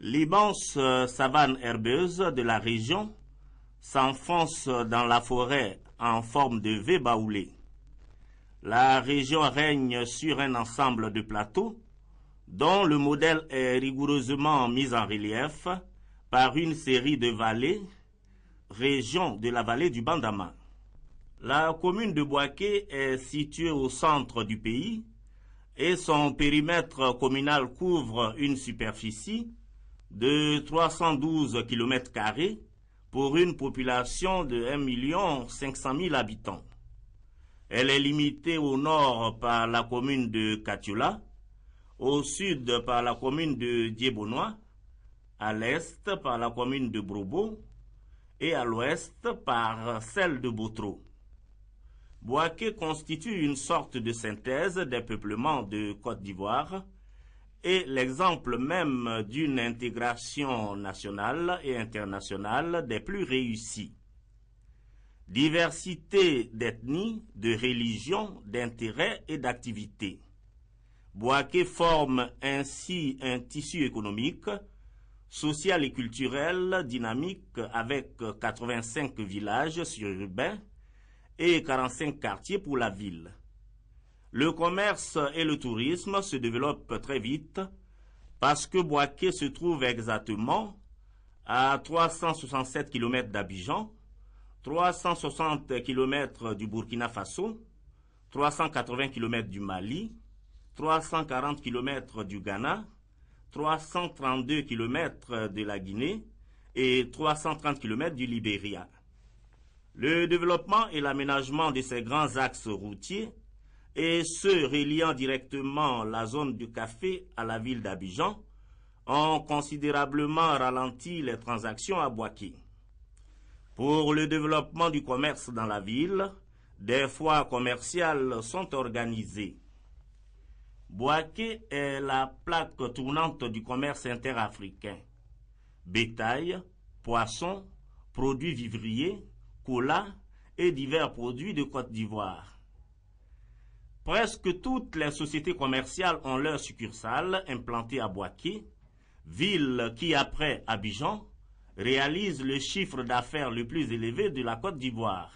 L'immense euh, savane herbeuse de la région s'enfonce dans la forêt en forme de V baoulé. La région règne sur un ensemble de plateaux dont le modèle est rigoureusement mis en relief par une série de vallées, région de la vallée du Bandama. La commune de Boaké est située au centre du pays et son périmètre communal couvre une superficie de 312 km pour une population de 1 500 000 habitants. Elle est limitée au nord par la commune de Katiola, au sud par la commune de Diebonois, à l'est par la commune de Brobo et à l'ouest par celle de Botro. Boaké constitue une sorte de synthèse des peuplements de Côte d'Ivoire, est l'exemple même d'une intégration nationale et internationale des plus réussies. Diversité d'ethnies, de religions, d'intérêts et d'activités. Boaké forme ainsi un tissu économique, social et culturel dynamique avec 85 villages sururbains et 45 quartiers pour la ville. Le commerce et le tourisme se développent très vite parce que Boaké se trouve exactement à 367 km d'Abidjan, 360 km du Burkina Faso, 380 km du Mali, 340 km du Ghana, 332 km de la Guinée et 330 km du Libéria. Le développement et l'aménagement de ces grands axes routiers et ceux reliant directement la zone du café à la ville d'Abidjan ont considérablement ralenti les transactions à Boaké. Pour le développement du commerce dans la ville, des foires commerciales sont organisées. Boaké est la plaque tournante du commerce interafricain. Bétail, poisson, produits vivriers, colas et divers produits de Côte d'Ivoire. Presque toutes les sociétés commerciales ont leur succursale implantée à Boaké, ville qui après Abidjan réalise le chiffre d'affaires le plus élevé de la Côte d'Ivoire.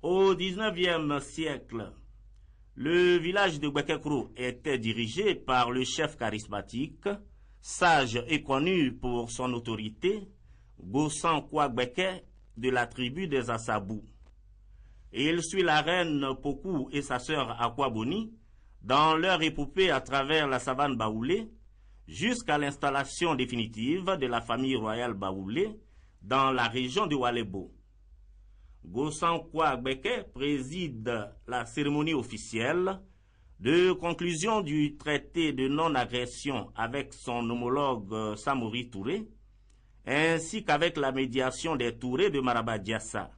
Au XIXe siècle, le village de Guékekro était dirigé par le chef charismatique, sage et connu pour son autorité, Gossan Kwabeke de la tribu des Assabou et il suit la reine Poku et sa sœur Aquaboni dans leur épopée à travers la savane Baoulé jusqu'à l'installation définitive de la famille royale Baoulé dans la région de Walebo. Gosankwa Beke préside la cérémonie officielle de conclusion du traité de non-agression avec son homologue euh, Samori Touré, ainsi qu'avec la médiation des Touré de Marabadiassa.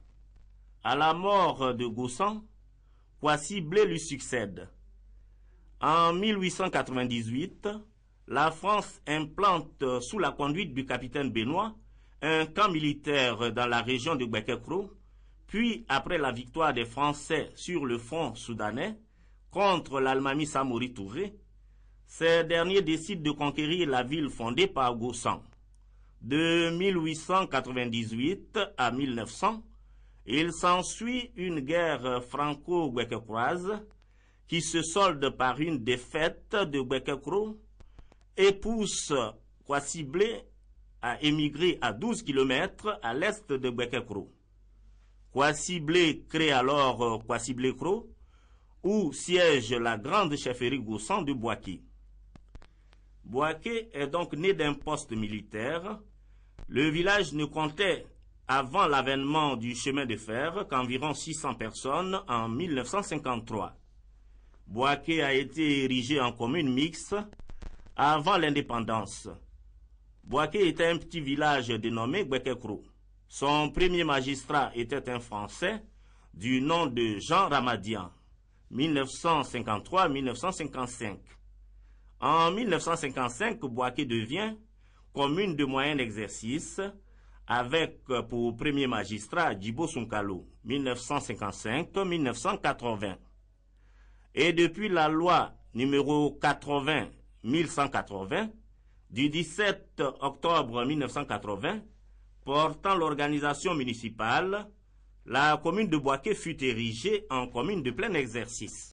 À la mort de Gossan, voici blé lui succède. En 1898, la France implante sous la conduite du capitaine Benoît un camp militaire dans la région de Guékekro, puis après la victoire des Français sur le front soudanais contre l'Almami Samori Touré, ces derniers décident de conquérir la ville fondée par Gossan. De 1898 à 1900, il s'ensuit une guerre franco-guéquecroise qui se solde par une défaite de Guéquecro et pousse Kwasiblé à émigrer à 12 km à l'est de Guéquecro. Quasiblé crée alors euh, Kwasiblé-Cro, où siège la grande chefferie Goussan de Boaké. Boaké est donc né d'un poste militaire. Le village ne comptait avant l'avènement du chemin de fer qu'environ 600 personnes en 1953. Boaké a été érigé en commune mixte avant l'indépendance. Boaké était un petit village dénommé Gwekekro. Son premier magistrat était un Français du nom de Jean Ramadian, 1953-1955. En 1955, Boaké devient commune de moyen exercice avec euh, pour premier magistrat Djibo Sunkalo, 1955-1980. Et depuis la loi numéro 80-1180 du 17 octobre 1980 portant l'organisation municipale, la commune de Boaké fut érigée en commune de plein exercice.